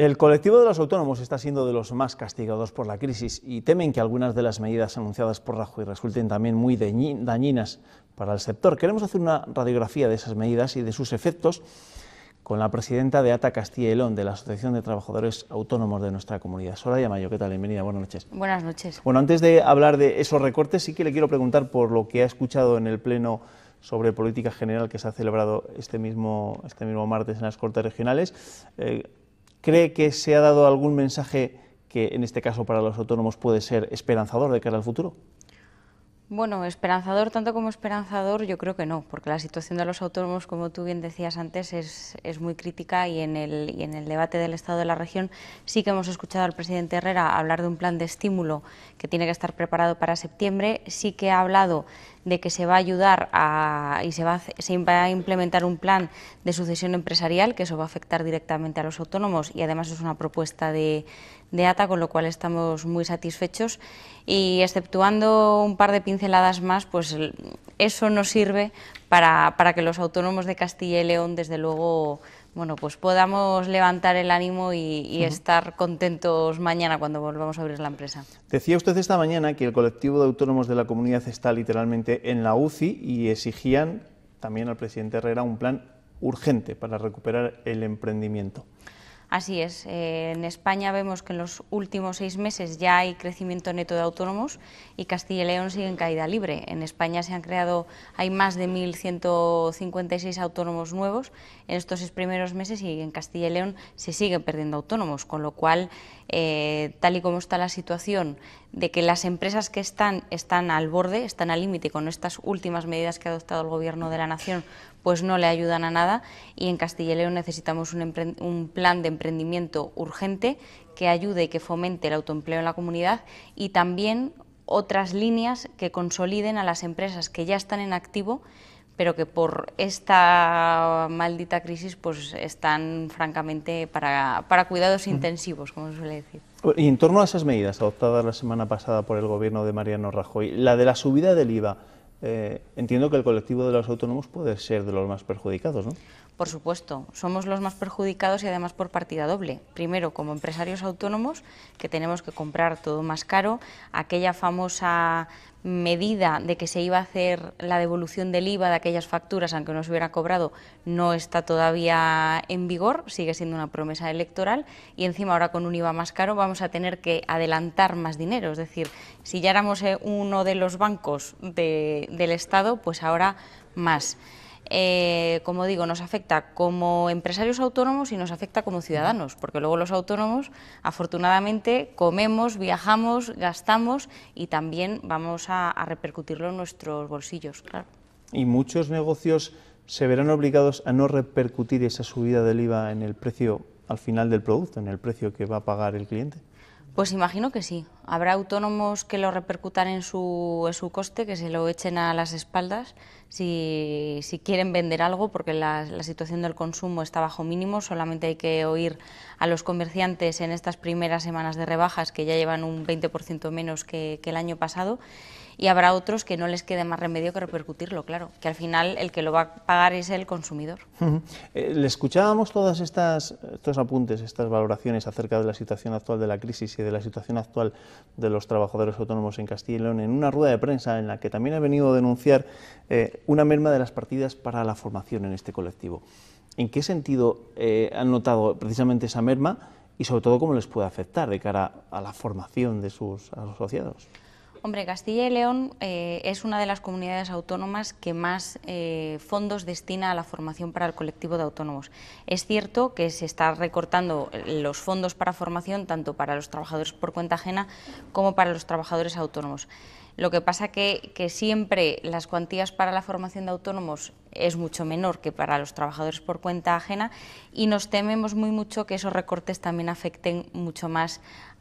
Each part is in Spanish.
El colectivo de los autónomos está siendo de los más castigados por la crisis y temen que algunas de las medidas anunciadas por Rajoy resulten también muy dañinas para el sector. Queremos hacer una radiografía de esas medidas y de sus efectos con la presidenta de ATA Castilla y de la Asociación de Trabajadores Autónomos de nuestra comunidad. Soraya Mayo, ¿qué tal? Bienvenida, buenas noches. Buenas noches. Bueno, antes de hablar de esos recortes, sí que le quiero preguntar por lo que ha escuchado en el Pleno sobre Política General que se ha celebrado este mismo, este mismo martes en las Cortes Regionales. Eh, cree que se ha dado algún mensaje que en este caso para los autónomos puede ser esperanzador de cara al futuro? Bueno, esperanzador tanto como esperanzador yo creo que no, porque la situación de los autónomos, como tú bien decías antes, es, muy crítica y en, el, y en el debate del Estado de la región sí que hemos escuchado al presidente Herrera hablar de un plan de estímulo que tiene que estar preparado para septiembre, sí que ha hablado de que se va a ayudar a, y se va, a, se va a implementar un plan de sucesión empresarial, que eso va a afectar directamente a los autónomos y además es una propuesta de, ATA, con lo cual estamos muy satisfechos y exceptuando un par de pinceladas más, pues eso nos sirve para, para que los autónomos de Castilla y León, desde luego, bueno, pues podamos levantar el ánimo y, estar contentos mañana cuando volvamos a abrir la empresa. Decía usted esta mañana que el colectivo de autónomos de la comunidad está literalmente en la UCI y exigían también al presidente Herrera un plan urgente para recuperar el emprendimiento. Así es, eh, en España vemos que en los últimos seis meses ya hay crecimiento neto de autónomos y Castilla y León sigue en caída libre. En España se han creado, hay más de 1.156 autónomos nuevos en estos seis primeros meses y en Castilla y León se siguen perdiendo autónomos, con lo cual, eh, tal y como está la situación de que las empresas que están, están al borde, están al límite con estas últimas medidas que ha adoptado el Gobierno de la Nación, pues no le ayudan a nada y en Castilla y León necesitamos un, un plan de emprendimiento urgente que ayude y que fomente el autoempleo en la comunidad y también otras líneas que consoliden a las empresas que ya están en activo pero que por esta maldita crisis pues están francamente para, cuidados intensivos, como se suele decir. Pues, y en torno a esas medidas adoptadas la semana pasada por el gobierno de Mariano Rajoy, la de la subida del IVA, eh, entiendo que el colectivo de los autónomos puede ser de los más perjudicados, ¿no? Por supuesto, somos los más perjudicados y además por partida doble. Primero, como empresarios autónomos, que tenemos que comprar todo más caro, aquella famosa medida de que se iba a hacer la devolución del IVA de aquellas facturas, aunque no se hubiera cobrado, no está todavía en vigor, sigue siendo una promesa electoral, y encima ahora con un IVA más caro vamos a tener que adelantar más dinero, es decir, si ya éramos eh, uno de los bancos del Estado, pues ahora más. Eh, como digo, nos afecta como empresarios autónomos y nos afecta como ciudadanos, porque luego los autónomos, afortunadamente, comemos, viajamos, gastamos y también vamos a, repercutirlo en nuestros bolsillos, claro. Y muchos negocios se verán obligados a no repercutir esa subida del IVA en el precio al final del producto, en el precio que va a pagar el cliente. Pues imagino que sí. Habrá autónomos que lo repercutan en su, coste, que se lo echen a las espaldas si, quieren vender algo, porque la, situación del consumo está bajo mínimo. Solamente hay que oír a los comerciantes en estas primeras semanas de rebajas, que ya llevan un 20% menos que, el año pasado. Y habrá otros que no les quede más remedio que repercutirlo, claro, que al final el que lo va a pagar es el consumidor. Eh, Le escuchábamos todos estos apuntes, estas valoraciones acerca de la situación actual de la crisis y de la situación actual de los trabajadores autónomos en Castilla y León en una rueda de prensa en la que también ha venido a denunciar eh, una merma de las partidas para la formación en este colectivo. ¿En qué sentido eh, han notado precisamente esa merma y sobre todo cómo les puede afectar de cara a la formación de sus asociados? Hombre, Castilla y León eh, es una de las comunidades autónomas que más eh, fondos destina a la formación para el colectivo de autónomos. Es cierto que se están recortando los fondos para formación tanto para los trabajadores por cuenta ajena como para los trabajadores autónomos. Lo que pasa que, que siempre las cuantías para la formación de autónomos es mucho menor que para los trabajadores por cuenta ajena y nos tememos muy mucho que esos recortes también afecten mucho más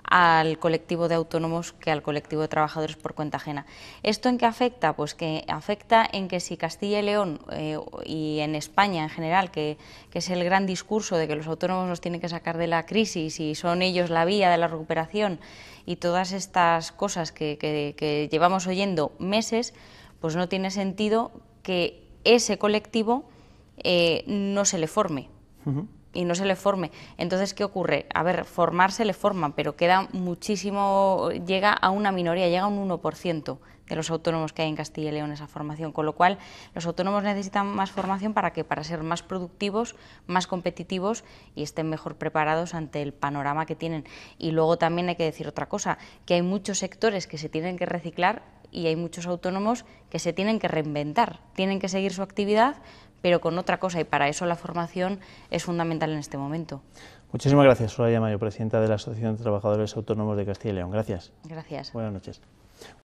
al colectivo de autónomos que al colectivo de trabajadores por cuenta ajena. ¿Esto en qué afecta? Pues que afecta en que si Castilla y León eh, y en España en general, que, es el gran discurso de que los autónomos nos tienen que sacar de la crisis y son ellos la vía de la recuperación y todas estas cosas que, llevamos oyendo meses, pues no tiene sentido que ese colectivo eh, no se le forme y no se le forme. Entonces, ¿qué ocurre? A ver, formarse le forman, pero queda muchísimo, llega a una minoría, llega a un 1% de los autónomos que hay en Castilla y León esa formación, con lo cual los autónomos necesitan más formación para que para ser más productivos, más competitivos y estén mejor preparados ante el panorama que tienen. Y luego también hay que decir otra cosa, que hay muchos sectores que se tienen que reciclar y hay muchos autónomos que se tienen que reinventar, tienen que seguir su actividad, pero con otra cosa y para eso la formación es fundamental en este momento. Muchísimas gracias, Soraya Mayo, presidenta de la Asociación de Trabajadores Autónomos de Castilla y León. Gracias. Gracias. Buenas noches.